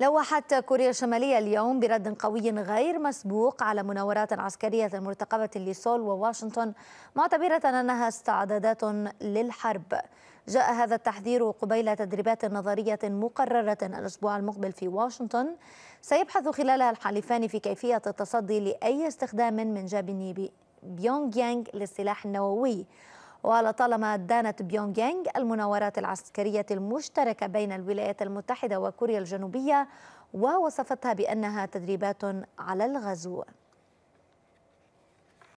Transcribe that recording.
لوحت كوريا الشمالية اليوم برد قوي غير مسبوق على مناورات عسكرية مرتقبة لسول وواشنطن معتبرة أنها استعدادات للحرب جاء هذا التحذير قبيل تدريبات نظرية مقررة الأسبوع المقبل في واشنطن سيبحث خلالها الحليفان في كيفية التصدي لأي استخدام من جانب بيونغ يانغ للسلاح النووي ولطالما دانت بيونغ يانغ المناورات العسكرية المشتركة بين الولايات المتحدة وكوريا الجنوبية ووصفتها بأنها تدريبات على الغزو